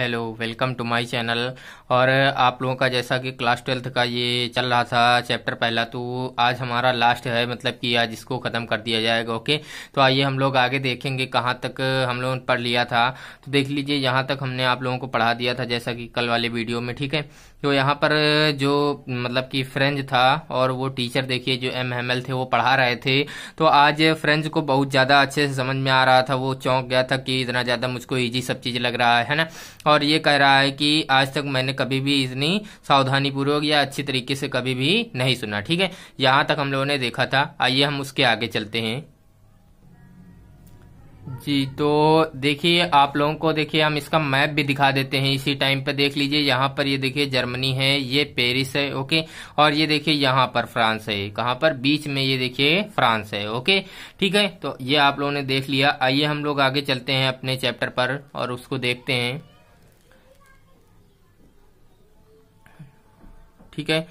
hello welcome to my channel और आप लोगों का जैसा कि क्लास ट्वेल्थ का ये चल रहा था चैप्टर पहला तो आज हमारा लास्ट है मतलब कि आज इसको ख़त्म कर दिया जाएगा ओके तो आइए हम लोग आगे देखेंगे कहाँ तक हम लोगों ने पढ़ लिया था तो देख लीजिए यहाँ तक हमने आप लोगों को पढ़ा दिया था जैसा कि कल वाले वीडियो में ठीक है तो यहाँ पर जो मतलब कि फ्रेंच था और वो टीचर देखिए जो एम एल थे वो पढ़ा रहे थे तो आज फ्रेंच को बहुत ज़्यादा अच्छे से समझ में आ रहा था वो चौंक गया था कि इतना ज़्यादा मुझको ईजी सब चीज़ लग रहा है ना और ये कह रहा है कि आज तक मैंने कभी भी इतनी सावधानीपूर्वक या अच्छी तरीके से कभी भी नहीं सुना ठीक है यहाँ तक हम लोगों ने देखा था आइए हम उसके आगे चलते हैं जी तो देखिए आप लोगों को देखिए हम इसका मैप भी दिखा देते हैं इसी टाइम पे देख लीजिए यहाँ पर ये देखिए जर्मनी है ये पेरिस है ओके और ये देखिए यहाँ पर फ्रांस है कहाँ पर बीच में ये देखिए फ्रांस है ओके ठीक है तो ये आप लोगों ने देख लिया आइए हम लोग आगे चलते हैं अपने चैप्टर पर और उसको देखते हैं ठीक है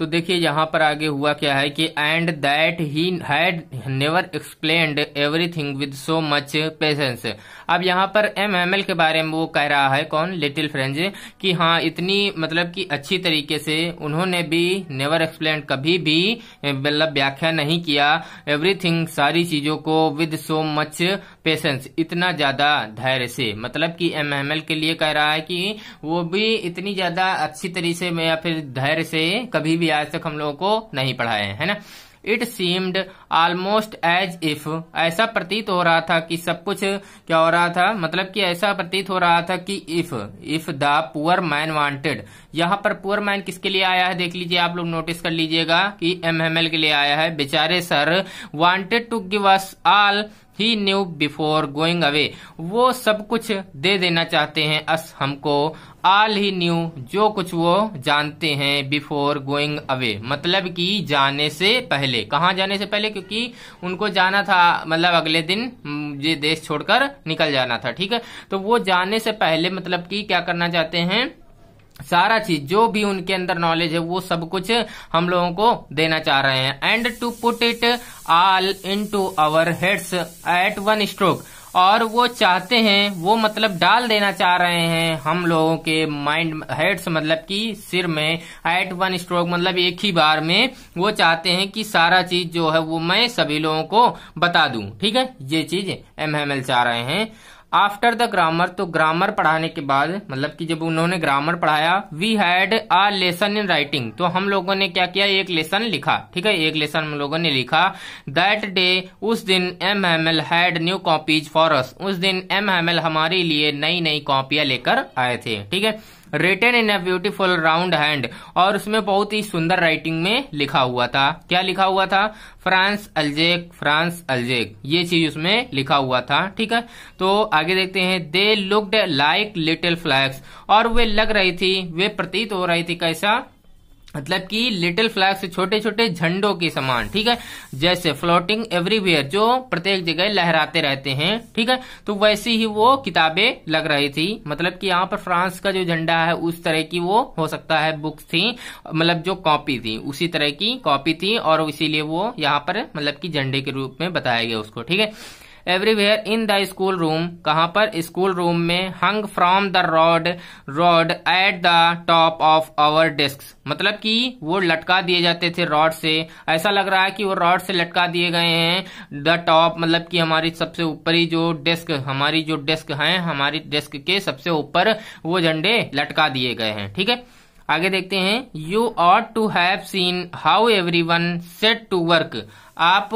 तो देखिए यहाँ पर आगे हुआ क्या है कि and that he had never explained everything with so much patience अब यहाँ पर एम एम एल के बारे में वो कह रहा है कौन लिटिल फ्रेंज कि हाँ इतनी मतलब कि अच्छी तरीके से उन्होंने भी नेवर एक्सप्लेन कभी भी मतलब व्याख्या नहीं किया एवरीथिंग सारी चीजों को विद सो मच पेशेंस इतना ज्यादा धैर्य से मतलब कि एमएमएल के लिए कह रहा है कि वो भी इतनी ज्यादा अच्छी तरीके से या फिर धैर्य से कभी भी आज तक हम लोगों को नहीं पढ़ाए है ना it seemed almost as if ऐसा प्रतीत हो रहा था कि सब कुछ क्या हो रहा था मतलब कि ऐसा प्रतीत हो रहा था कि if if the poor man wanted यहाँ पर पुअर मैन किसके लिए आया है देख लीजिए आप लोग नोटिस कर लीजिएगा कि एमएमएल के लिए आया है बेचारे sir wanted to give us all he knew before going away वो सब कुछ दे देना चाहते हैं अस हमको ऑल ही न्यू जो कुछ वो जानते हैं बिफोर गोइंग अवे मतलब कि जाने से पहले कहा जाने से पहले क्योंकि उनको जाना था मतलब अगले दिन ये देश छोड़कर निकल जाना था ठीक है तो वो जाने से पहले मतलब कि क्या करना चाहते हैं सारा चीज जो भी उनके अंदर नॉलेज है वो सब कुछ हम लोगों को देना चाह रहे हैं and to put it all into our heads at one stroke और वो चाहते हैं वो मतलब डाल देना चाह रहे हैं हम लोगों के माइंड हेड्स मतलब कि सिर में एट वन स्ट्रोक मतलब एक ही बार में वो चाहते हैं कि सारा चीज जो है वो मैं सभी लोगों को बता दूं ठीक है ये चीज एम चाह रहे हैं आफ्टर द ग्रामर तो ग्रामर पढ़ाने के बाद मतलब कि जब उन्होंने ग्रामर पढ़ाया we had a lesson in writing तो हम लोगों ने क्या किया एक लेसन लिखा ठीक है एक लेसन हम लोगों ने लिखा दैट डे उस दिन M M L had new copies for us उस दिन एम एम एल हमारे लिए नई नई कॉपियां लेकर आए थे ठीक है return in a beautiful round hand और उसमें बहुत ही सुंदर राइटिंग में लिखा हुआ था क्या लिखा हुआ था फ्रांस अल्जेक फ्रांस अल्जेक ये चीज उसमें लिखा हुआ था ठीक है तो आगे देखते हैं they looked like little flags और वे लग रही थी वे प्रतीत हो रही थी कैसा मतलब कि लिटिल फ्लैग्स छोटे छोटे झंडों के समान ठीक है जैसे फ्लोटिंग एवरीवेयर जो प्रत्येक जगह लहराते रहते हैं ठीक है तो वैसी ही वो किताबें लग रही थी मतलब कि यहाँ पर फ्रांस का जो झंडा है उस तरह की वो हो सकता है बुक्स थी मतलब जो कॉपी थी उसी तरह की कॉपी थी और इसीलिए वो यहाँ पर मतलब की झंडे के रूप में बताया गया उसको ठीक है everywhere in the school room कहाँ पर स्कूल रूम में hung from the rod rod at the top of our desk मतलब कि वो लटका दिए जाते थे रॉड से ऐसा लग रहा है कि वो रॉड से लटका दिए गए हैं द टॉप मतलब कि हमारी सबसे ऊपरी जो डेस्क हमारी जो डेस्क है हमारी डेस्क के सबसे ऊपर वो झंडे लटका दिए गए हैं ठीक है आगे देखते हैं you ought to have seen how every one set to work आप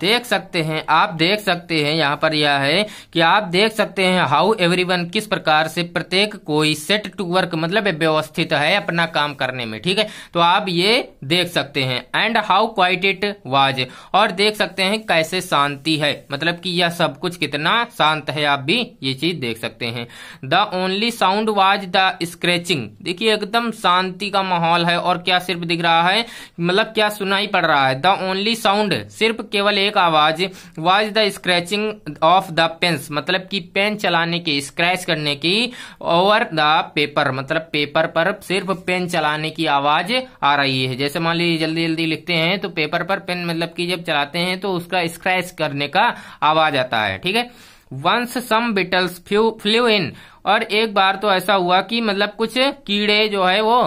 देख सकते हैं आप देख सकते हैं यहाँ पर यह है कि आप देख सकते हैं हाउ एवरीवन किस प्रकार से प्रत्येक कोई सेट टू वर्क मतलब व्यवस्थित है अपना काम करने में ठीक है तो आप ये देख सकते हैं and how quiet it was और देख सकते हैं कैसे शांति है मतलब कि यह सब कुछ कितना शांत है आप भी ये चीज देख सकते हैं the only sound was the scratching देखिए एकदम शांति का माहौल है और क्या सिर्फ दिख रहा है मतलब क्या सुनाई पड़ रहा है द ओनली साउंड सिर्फ केवल एक आवाज was the scratching of the pens मतलब कि पेन चलाने की स्क्रैच करने की ओवर द पेपर मतलब पेपर पर सिर्फ पेन चलाने की आवाज आ रही है जैसे मान लीजिए जल्दी जल्दी लिखते हैं तो पेपर पर पेन मतलब कि जब चलाते हैं तो उसका स्क्रैच करने का आवाज आता है ठीक है once some beetles flew in और एक बार तो ऐसा हुआ कि मतलब कुछ कीड़े जो है वो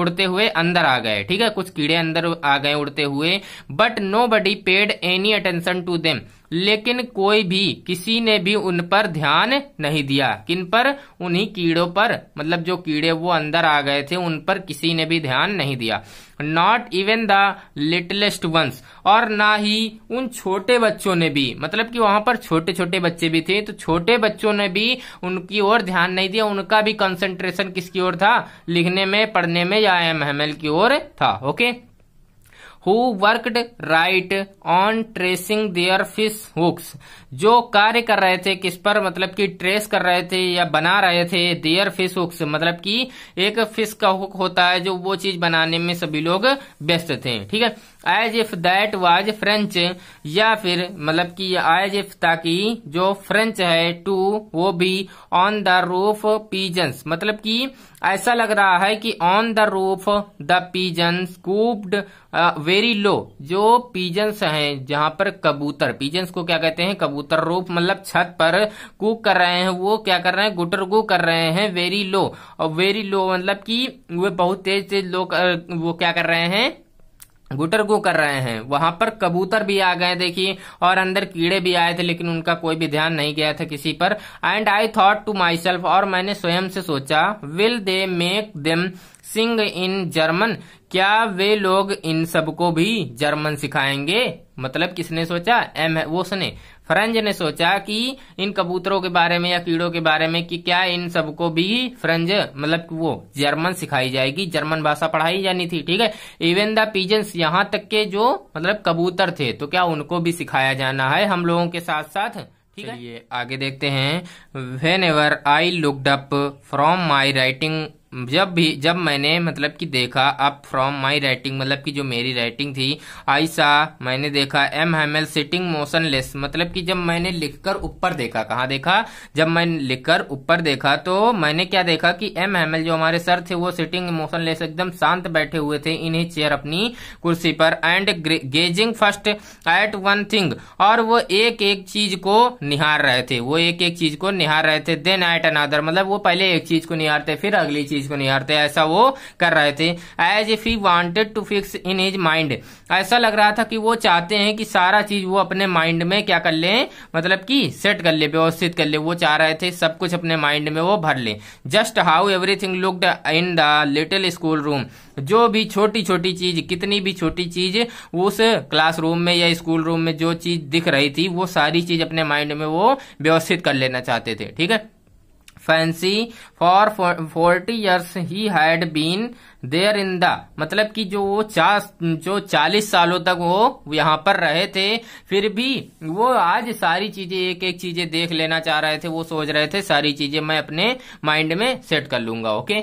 उड़ते हुए अंदर आ गए ठीक है कुछ कीड़े अंदर आ गए उड़ते हुए but nobody paid any attention to them लेकिन कोई भी किसी ने भी उन पर ध्यान नहीं दिया किन पर उन्हीं कीड़ों पर मतलब जो कीड़े वो अंदर आ गए थे उन पर किसी ने भी ध्यान नहीं दिया not even the littlest ones और ना ही उन छोटे बच्चों ने भी मतलब कि वहां पर छोटे छोटे बच्चे भी थे तो छोटे बच्चों ने भी उनकी ओर ध्यान ध्यान नहीं दिया उनका भी कंसंट्रेशन किसकी ओर था लिखने में पढ़ने में या एम एम एल की ओर था okay who worked right on tracing their fish hooks जो कार्य कर रहे थे किस पर मतलब कि ट्रेस कर रहे थे या बना रहे थे देयर फिश हुक्स मतलब कि एक फिश का हुक होता है जो वो चीज बनाने में सभी लोग व्यस्त थे ठीक है as if that was French या फिर मतलब कि एज इफ ताकि जो फ्रेंच है टू वो भी ऑन द रूफ पीजन्स मतलब कि ऐसा लग रहा है कि on the roof the pigeon cooed वे वेरी लो जो पीजन्स हैं जहां पर कबूतर पीजन्स को क्या कहते हैं कबूतर रूप मतलब छत पर कुक कर रहे हैं वो क्या कर रहे हैं गुटर गु कर रहे हैं वेरी लो और वेरी लो मतलब कि वे बहुत तेज तेज लो वो क्या कर रहे हैं गुटर गु कर रहे हैं वहां पर कबूतर भी आ गए देखिए और अंदर कीड़े भी आए थे लेकिन उनका कोई भी ध्यान नहीं गया था किसी पर and I thought to myself और मैंने स्वयं से सोचा will they make them sing in German क्या वे लोग इन सबको भी जर्मन सिखाएंगे मतलब किसने सोचा एम वो सने फ्रेंज ने सोचा कि इन कबूतरों के बारे में या कीड़ों के बारे में कि क्या इन सबको भी फ्रेंज मतलब वो जर्मन सिखाई जाएगी जर्मन भाषा पढ़ाई जानी थी ठीक है इवन द पीजेंस यहां तक के जो मतलब कबूतर थे तो क्या उनको भी सिखाया जाना है हम लोगों के साथ साथ ठीक है ये आगे देखते हैं whenever I looked up from my writing जब भी जब मैंने मतलब कि देखा अप फ्रॉम माई राइटिंग मतलब कि जो मेरी राइटिंग थी आई सा मैंने देखा एम एल सिटिंग मोशनलेस मतलब कि जब मैंने लिखकर ऊपर देखा कहाँ देखा जब मैंने लिखकर ऊपर देखा तो मैंने क्या देखा कि एम हेमल जो हमारे सर थे वो सिटिंग मोशनलेस एकदम शांत बैठे हुए थे इन्हीं चेयर अपनी कुर्सी पर and gazing first at one thing और वो एक एक चीज को निहार रहे थे वो एक एक चीज को निहार रहे थे देन एट अनादर मतलब वो पहले एक चीज को निहारते फिर अगली चीज चीज को निहारते ऐसा वो कर रहे थे as if he wanted to fix in his mind ऐसा लग रहा था कि वो चाहते हैं कि सारा चीज वो अपने माइंड में क्या कर ले मतलब कि सेट कर ले व्यवस्थित कर ले वो चाह रहे थे सब कुछ अपने माइंड में वो भर ले just how everything looked in the little school room जो भी छोटी छोटी चीज कितनी भी छोटी चीज उस क्लासरूम में या स्कूल रूम में जो चीज दिख रही थी वो सारी चीज अपने माइंड में वो व्यवस्थित कर लेना चाहते थे ठीक है fancy for forty years he had been there in the मतलब कि जो वो चार जो चालीस सालों तक वो यहाँ पर रहे थे फिर भी वो आज सारी चीजें एक एक चीजें देख लेना चाह रहे थे वो सोच रहे थे सारी चीजें मैं अपने माइंड में सेट कर लूंगा ओके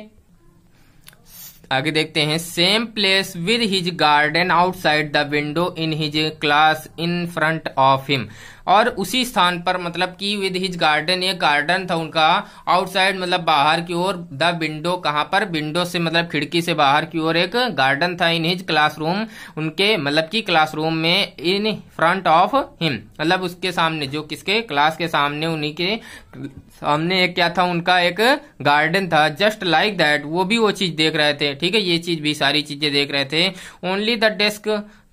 आगे देखते हैं same place with his garden outside the window in his class in front of him और उसी स्थान पर मतलब कि विद हिज गार्डन एक गार्डन था उनका आउटसाइड मतलब बाहर की ओर द विंडो कहाँ पर विंडो से मतलब खिड़की से बाहर की ओर एक गार्डन था इन हिज क्लासरूम उनके मतलब कि क्लासरूम में इन फ्रंट ऑफ हिम मतलब उसके सामने जो किसके क्लास के सामने उन्हीं के सामने एक क्या था उनका एक गार्डन था जस्ट लाइक दैट वो भी वो चीज देख रहे थे ठीक है ये चीज भी सारी चीजें देख रहे थे only the desk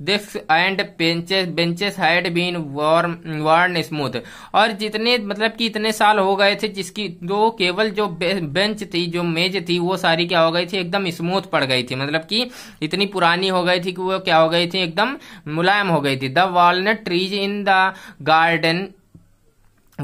desks and benches had been worn smooth और जितने मतलब कि इतने साल हो गए थे जिसकी जो केवल जो बेंच थी जो मेज थी वो सारी क्या हो गई थी एकदम स्मूथ पड़ गई थी मतलब कि इतनी पुरानी हो गई थी कि वो क्या हो गई थी एकदम मुलायम हो गई थी the walnut trees in the garden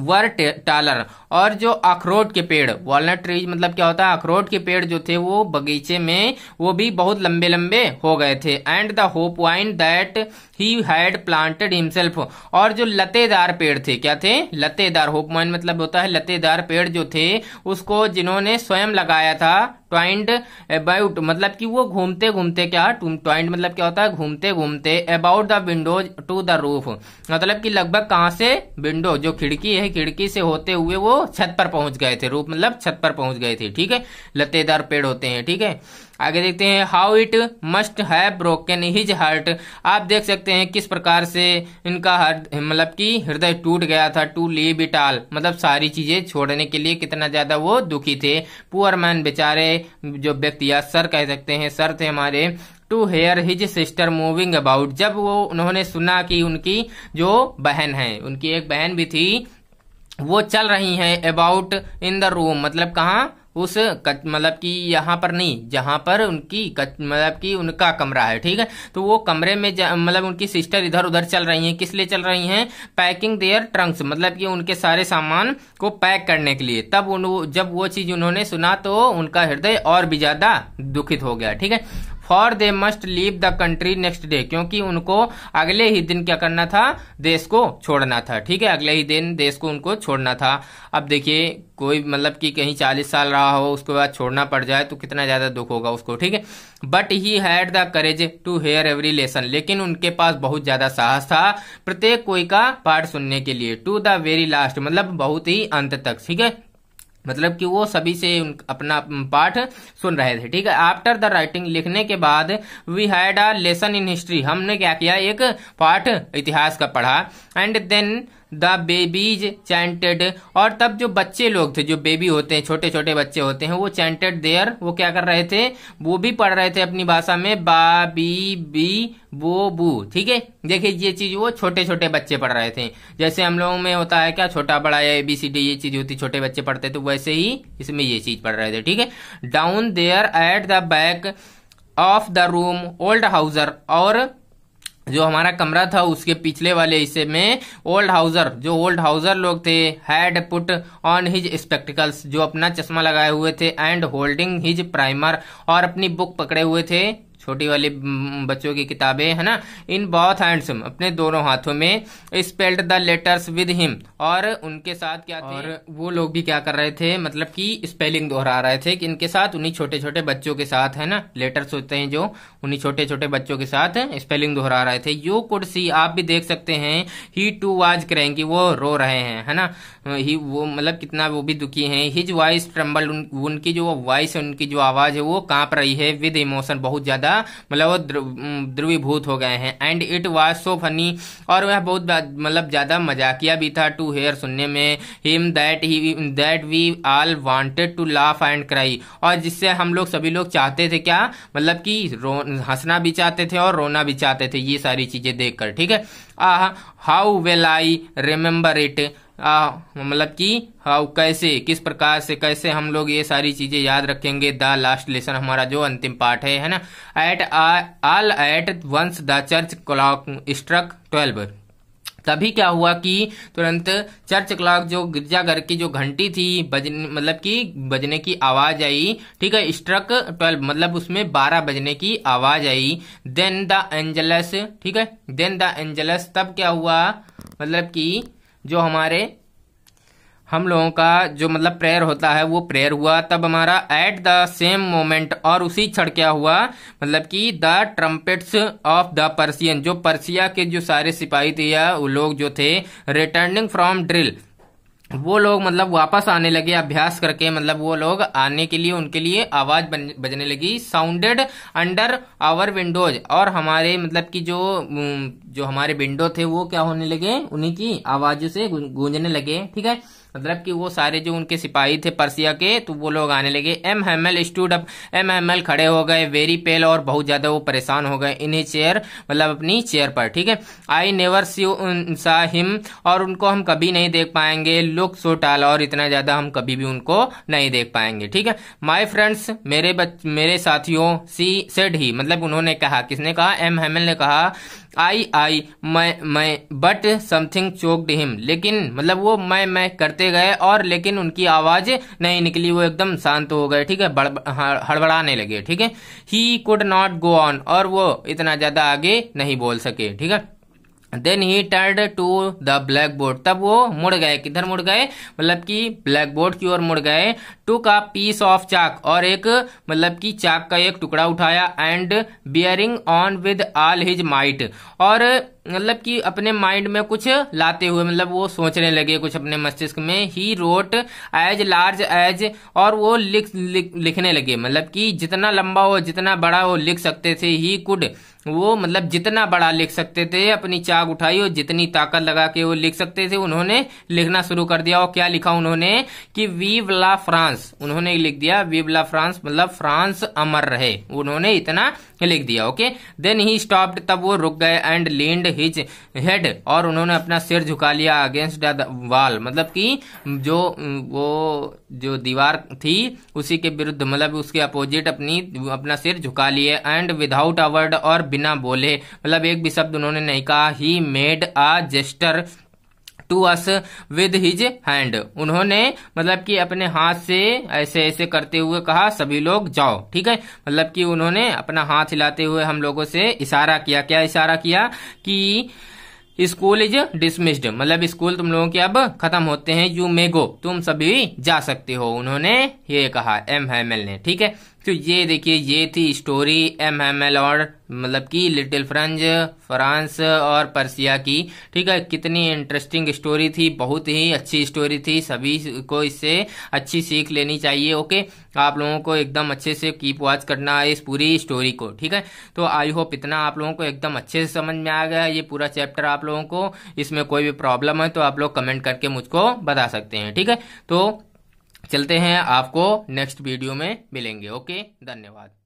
were taller और जो अखरोट के पेड़ वॉलनट ट्री मतलब क्या होता है अखरोट के पेड़ जो थे वो बगीचे में वो भी बहुत लंबे लंबे हो गए थे and the hop vine that he had planted himself और जो लतेदार पेड़ थे क्या थे लतेदार होप वाइन मतलब होता है लतेदार पेड़ जो थे उसको जिन्होंने स्वयं लगाया था ट्वाइंड अबाउट मतलब कि वो घूमते घूमते क्या ट्वाइंड मतलब क्या होता है घूमते घूमते about the windows to the roof मतलब कि लगभग कहाँ से विंडो जो खिड़की है ही खिड़की से होते हुए वो छत पर पहुंच गए थे रूप मतलब छत पर पहुंच गए थे ठीक है लतेदार पेड़ होते हैं ठीक है आगे देखते हैं how it must have broken his heart आप देख सकते हैं किस प्रकार से इनका मतलब कि हृदय टूट गया था टू लीव इट ऑल मतलब सारी चीजें छोड़ने के लिए कितना ज्यादा वो दुखी थे पुअर मैन बेचारे जो व्यक्ति या सर कह सकते हैं सर थे हमारे to hear his sister moving about जब वो उन्होंने सुना कि उनकी जो बहन है उनकी एक बहन भी थी वो चल रही हैं अबाउट इन द रूम मतलब कहाँ उस मतलब कि यहाँ पर नहीं जहाँ पर उनकी मतलब कि उनका कमरा है ठीक है तो वो कमरे में मतलब उनकी सिस्टर इधर उधर चल रही हैं किस लिए चल रही हैं पैकिंग देयर ट्रंक्स मतलब कि उनके सारे सामान को पैक करने के लिए तब उन जब वो चीज़ उन्होंने सुना तो उनका हृदय और भी ज़्यादा दुखित हो गया ठीक है for they must leave the country next day क्योंकि उनको अगले ही दिन क्या करना था देश को छोड़ना था ठीक है अगले ही दिन देश को उनको छोड़ना था अब देखिए कोई मतलब कि कहीं चालीस साल रहा हो उसके बाद छोड़ना पड़ जाए तो कितना ज़्यादा दुख होगा उसको ठीक है but he had the courage to hear every lesson लेकिन उनके पास बहुत ज़्यादा साहस था प्रत्येक कोई का पाठ सुनने के लिए टू द वेरी लास्ट मतलब बहुत ही अंत तक ठीक है मतलब कि वो सभी से अपना पाठ सुन रहे थे ठीक है आफ्टर द राइटिंग लिखने के बाद we had a lesson in history हमने क्या किया एक पाठ इतिहास का पढ़ा and then the babies chanted और तब जो बच्चे लोग थे जो बेबी होते हैं छोटे छोटे बच्चे होते हैं वो चैंटेड देयर वो क्या कर रहे थे वो भी पढ़ रहे थे अपनी भाषा में बा बी बी बो बू ठीक है देखिए ये चीज वो छोटे छोटे बच्चे पढ़ रहे थे जैसे हम लोगों में होता है क्या छोटा बड़ा या एबीसीडी ये चीज होती छोटे बच्चे पढ़ते तो वैसे ही इसमें ये चीज पढ़ रहे थे ठीक है down there at the back of the room old Hauser और जो हमारा कमरा था उसके पिछले वाले हिस्से में ओल्ड हाउजर जो ओल्ड हाउजर लोग थे had put on his spectacles जो अपना चश्मा लगाए हुए थे एंड होल्डिंग हिज प्राइमर और अपनी बुक पकड़े हुए थे छोटी वाली हम्म, बच्चों की किताबें है ना इन बहुत हैंडसम अपने दोनों हाथों में spelled the letters with him और उनके साथ क्या और वो लोग भी क्या कर रहे थे मतलब कि स्पेलिंग दोहरा रहे थे कि इनके साथ उन्हीं छोटे छोटे बच्चों के साथ है ना लेटर्स होते हैं जो उन्हीं छोटे छोटे बच्चों के साथ स्पेलिंग दोहरा रहे थे यू कुड सी आप भी देख सकते हैं ही टू वाज करें कि वो रो रहे हैं है ना ही वो मतलब कितना वो भी दुखी है हिज वॉइस ट्रम्बल उनकी जो वॉइस है उनकी जो आवाज है वो कांप रही है विद इमोशन बहुत ज्यादा ज्यादा मतलब वो ध्रुवीभूत हो गए हैं and it was so funny और वह बहुत मतलब ज्यादा मजाकिया भी था टू हेयर सुनने में him that he that we all wanted to laugh and cry और जिससे हम लोग सभी लोग चाहते थे क्या मतलब कि हंसना भी चाहते थे और रोना भी चाहते थे ये सारी चीजें देखकर ठीक है how well I remember it मतलब कि हाउ कैसे किस प्रकार से कैसे हम लोग ये सारी चीज़ें याद रखेंगे द लास्ट लेसन हमारा जो अंतिम पार्ट है है ना at all at once the church clock struck twelve तभी क्या हुआ कि तुरंत चर्च क्लॉक जो गिरजाघर की जो घंटी थी बजने मतलब कि बजने की आवाज आई ठीक है स्ट्रक ट्वेल्व मतलब उसमें बारह बजने की आवाज आई देन द एंजलस ठीक है देन द एंजलस तब क्या हुआ मतलब कि जो हमारे हम लोगों का जो मतलब प्रेयर होता है वो प्रेयर हुआ तब हमारा एट द सेम मोमेंट और उसी क्षण क्या हुआ मतलब कि the trumpets of the Persian जो पर्सिया के जो सारे सिपाही थे या वो लोग जो थे रिटर्निंग फ्रॉम ड्रिल तो वो लोग मतलब वापस आने लगे अभ्यास करके मतलब वो लोग आने के लिए उनके लिए आवाज़ बजने लगी साउंडेड अंडर आवर विंडोज और हमारे मतलब कि जो जो हमारे विंडो थे वो क्या होने लगे उन्हीं की आवाज़ों से गूंजने लगे ठीक है मतलब कि वो सारे जो उनके सिपाही थे पर्सिया के तो वो लोग आने लगे M L stood up M L खड़े हो गए वेरी पेल और बहुत ज़्यादा वो परेशान हो गए इन्हीं चेयर मतलब अपनी चेयर पर ठीक है आई नेवर सी सा हिम और उनको हम कभी नहीं देख पाएंगे लुक सो टाल और इतना ज़्यादा हम कभी भी उनको नहीं देख पाएंगे ठीक है माई फ्रेंड्स मेरे बच, मेरे साथियों सी सेड ही मतलब उन्होंने कहा किसने कहा एम हेमल ने कहा आई आई मैं मैं बट समथिंग चोकड हिम लेकिन मतलब वो मैं मैं करते गए और लेकिन उनकी आवाज़ नहीं निकली वो एकदम शांत हो गए ठीक है हाँ, हड़बड़ाने लगे ठीक है he could not go on और वो इतना ज़्यादा आगे नहीं बोल सके ठीक है then he turned to the blackboard तब वो मुड़ गए किधर मुड़ गए मतलब कि ब्लैक बोर्ड की ओर मुड़ गए टू का पीस ऑफ चाक और एक मतलब कि चाक का एक टुकड़ा उठाया and bearing on with all his might और मतलब कि अपने माइंड में कुछ लाते हुए मतलब वो सोचने लगे कुछ अपने मस्तिष्क में he wrote as large as और वो लिख, लिख लिखने लगे मतलब कि जितना लंबा हो जितना बड़ा हो लिख सकते थे ही कुड वो मतलब जितना बड़ा लिख सकते थे अपनी चाक उठाई और जितनी ताकत लगा के वो लिख सकते थे उन्होंने लिखना शुरू कर दिया और क्या लिखा उन्होंने कि वीव ला फ्रांस उन्होंने लिख दिया वीव ला फ्रांस मतलब फ्रांस अमर रहे उन्होंने इतना लिख दिया ओके देन ही स्टॉप्ड तब वो रुक गए एंड लीड हिज हेड और उन्होंने अपना सिर झुका लिया अगेंस्ट द वॉल मतलब कि जो वो जो दीवार थी उसी के विरुद्ध मतलब उसके अपोजिट अपनी अपना सिर झुका लिए एंड विदाउट अवर्ड और बिना बोले मतलब एक भी शब्द उन्होंने नहीं कहा he made a gesture to us with his hand उन्होंने मतलब कि अपने हाथ से ऐसे ऐसे करते हुए कहा सभी लोग जाओ ठीक है मतलब कि उन्होंने अपना हाथ हिलाते हुए हम लोगों से इशारा किया क्या इशारा किया कि स्कूल इज डिसमिस्ड मतलब स्कूल तुम लोगों के अब खत्म होते हैं यू मे गो तुम सभी जा सकते हो उन्होंने ये कहा एम हैमल ने ठीक है तो ये देखिए ये थी स्टोरी एम एम एल और मतलब कि लिटिल फ्रेंज फ्रांस और पर्सिया की ठीक है कितनी इंटरेस्टिंग स्टोरी थी बहुत ही अच्छी स्टोरी थी सभी को इससे अच्छी सीख लेनी चाहिए ओके आप लोगों को एकदम अच्छे से कीप वॉच करना है इस पूरी स्टोरी को ठीक है तो आई होप इतना आप लोगों को एकदम अच्छे से समझ में आ गया ये पूरा चैप्टर आप लोगों को इसमें कोई भी प्रॉब्लम है तो आप लोग कमेंट करके मुझको बता सकते हैं ठीक है तो चलते हैं आपको नेक्स्ट वीडियो में मिलेंगे ओके धन्यवाद